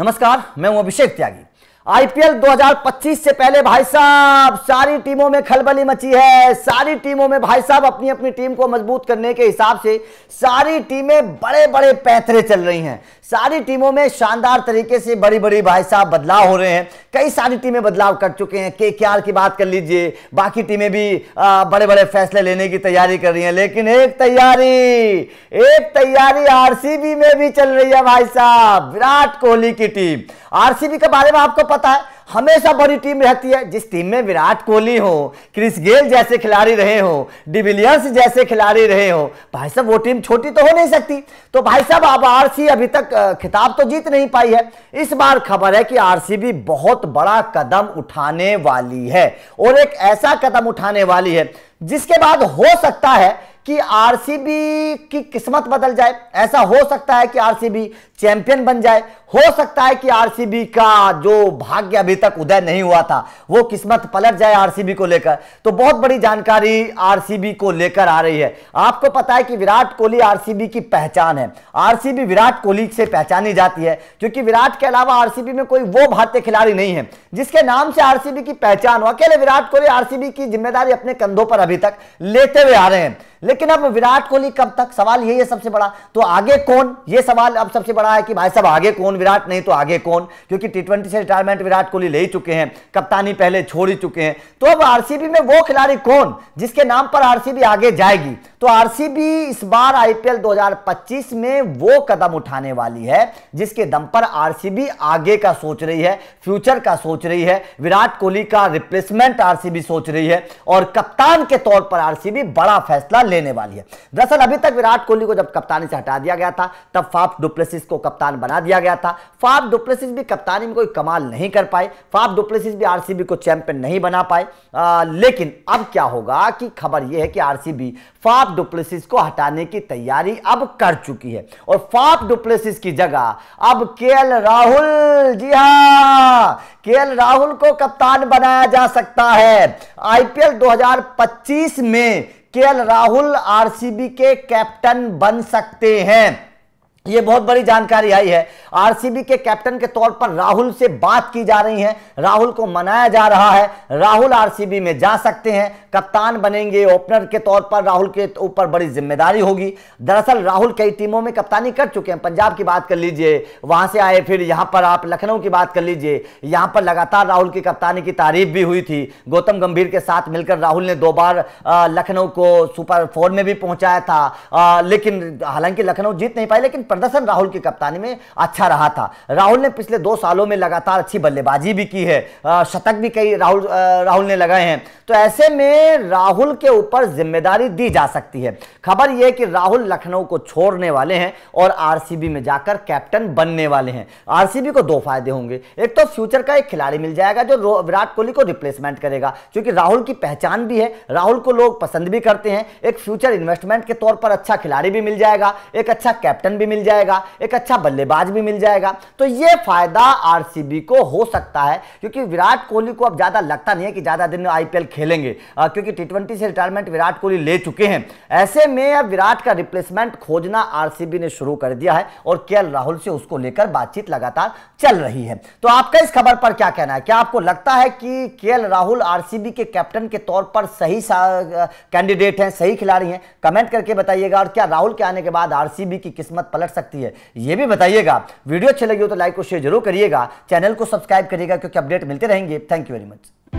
नमस्कार मैं हूं अभिषेक त्यागी आईपीएल 2025 से पहले भाई साहब सारी टीमों में खलबली मची है सारी टीमों में भाई साहब अपनी अपनी टीम को मजबूत करने के हिसाब से सारी टीमें बड़े बड़े पैंतरे चल रही हैं सारी टीमों में शानदार तरीके से बड़ी बड़ी भाई साहब बदलाव हो रहे हैं कई सारी टीमें बदलाव कर चुके हैं के की बात कर लीजिए बाकी टीमें भी बड़े बड़े फैसले लेने की तैयारी कर रही हैं लेकिन एक तैयारी एक तैयारी आरसीबी में भी चल रही है भाई साहब विराट कोहली की टीम आरसीबी के बारे में आपको पता है हमेशा बड़ी टीम रहती है जिस टीम में विराट कोहली हो क्रिस गेल जैसे खिलाड़ी रहे हो डिविलियर्स जैसे खिलाड़ी रहे हो भाई साहब वो टीम छोटी तो हो नहीं सकती तो भाई साहब अब आरसी अभी तक खिताब तो जीत नहीं पाई है इस बार खबर है कि आरसीबी बहुत बड़ा कदम उठाने वाली है और एक ऐसा कदम उठाने वाली है जिसके बाद हो सकता है कि आरसीबी की किस्मत बदल जाए ऐसा हो सकता है कि आरसीबी चैंपियन बन जाए हो सकता है कि आरसीबी का जो भाग्य अभी तक उदय नहीं हुआ था वो किस्मत पलट जाए आरसीबी को लेकर तो बहुत बड़ी जानकारी आरसीबी को लेकर आ रही है आपको पता है कि विराट कोहली आरसीबी की पहचान है आरसीबी विराट कोहली से पहचानी जाती है क्योंकि विराट के अलावा आरसीबी में कोई वो भारतीय खिलाड़ी नहीं है जिसके नाम से आरसीबी की पहचान हो अकेले विराट कोहली आरसीबी की जिम्मेदारी अपने कंधों पर अभी तक लेते हुए आ रहे हैं लेकिन लेकिन अब विराट कोहली कब तक सवाल यही है सबसे बड़ा तो आगे कौन ये सवाल अब सबसे बड़ा है कि भाई साहब आगे कौन विराट नहीं तो आगे कौन क्योंकि टी से रिटायरमेंट विराट कोहली ले ही चुके हैं कप्तानी पहले छोड़ ही चुके हैं तो अब आरसीबी में वो खिलाड़ी कौन जिसके नाम पर आरसीबी आगे जाएगी तो आरसीबी इस बार आईपीएल 2025 में वो कदम उठाने वाली है जिसके दम पर आरसीबी आगे का सोच रही है फ्यूचर का सोच रही है विराट कोहली का रिप्लेसमेंट आरसीबी सोच रही है और कप्तान के तौर पर आरसीबी बड़ा फैसला लेने वाली है दरअसल अभी तक विराट कोहली को जब कप्तानी से हटा दिया गया था तब फाफ डुप्लेसिस को कप्तान बना दिया गया था फाफ डुप्लेसिस भी कप्तानी में कोई कमाल नहीं कर पाए फाफ डुप्लेसिस भी आरसीबी को चैंपियन नहीं बना पाए लेकिन अब क्या होगा कि खबर यह है कि आरसीबी फाफ डुप्लेसिस को हटाने की तैयारी अब कर चुकी है और फाफ डुप्लेसिस की जगह अब के राहुल जी हाँ के राहुल को कप्तान बनाया जा सकता है आईपीएल 2025 में के राहुल आरसीबी के कैप्टन बन सकते हैं ये बहुत बड़ी जानकारी आई है आरसीबी के कैप्टन के तौर पर राहुल से बात की जा रही है राहुल को मनाया जा रहा है राहुल आरसीबी में जा सकते हैं कप्तान बनेंगे ओपनर के तौर पर राहुल के ऊपर बड़ी जिम्मेदारी होगी दरअसल राहुल कई टीमों में कप्तानी कर चुके हैं पंजाब की बात कर लीजिए वहां से आए फिर यहां पर आप लखनऊ की बात कर लीजिए यहां पर लगातार राहुल की कप्तानी की तारीफ भी हुई थी गौतम गंभीर के साथ मिलकर राहुल ने दो बार लखनऊ को सुपर फोर में भी पहुंचाया था आ, लेकिन हालांकि लखनऊ जीत नहीं पाई लेकिन प्रदर्शन राहुल की कप्तानी में अच्छा अच्छा रहा था राहुल ने पिछले दो सालों में लगातार अच्छी बल्लेबाजी भी की है शतक भी कई राहुल राहुल ने लगाए हैं तो ऐसे में राहुल के ऊपर जिम्मेदारी दी जा सकती है खबर यह कि राहुल लखनऊ को छोड़ने वाले हैं और आरसीबी में जाकर कैप्टन बनने वाले हैं आरसीबी को दो फायदे होंगे एक तो फ्यूचर का एक खिलाड़ी मिल जाएगा जो विराट कोहली को रिप्लेसमेंट करेगा क्योंकि राहुल की पहचान भी है राहुल को लोग पसंद भी करते हैं एक फ्यूचर इन्वेस्टमेंट के तौर पर अच्छा खिलाड़ी भी मिल जाएगा एक अच्छा कैप्टन भी मिल जाएगा एक अच्छा बल्लेबाज भी मिल जाएगा तो ये फायदा आरसीबी को हो सकता है क्योंकि विराट कोहली को अब ज़्यादा लगता नहीं है कि ज़्यादा दिन आईपीएल खेलेंगे आ, क्योंकि टी से रिटायरमेंट विराट कोहली ले चुके हैं ऐसे में अब विराट का रिप्लेसमेंट खोजना आरसीबी ने शुरू कर दिया है और के राहुल से उसको लेकर बातचीत लगातार चल रही है तो आपका इस खबर पर क्या कहना है क्या आपको लगता है कि के राहुल आरसीबी के कैप्टन के तौर पर सही कैंडिडेट हैं सही खिलाड़ी हैं कमेंट करके बताइएगा और क्या राहुल के आने के बाद आरसीबी की किस्मत पलट सकती है यह भी बताइएगा वीडियो अच्छी लगी हो तो लाइक और शेयर जरूर करिएगा चैनल को सब्सक्राइब करिएगा क्योंकि अपडेट मिलते रहेंगे थैंक यू वेरी मच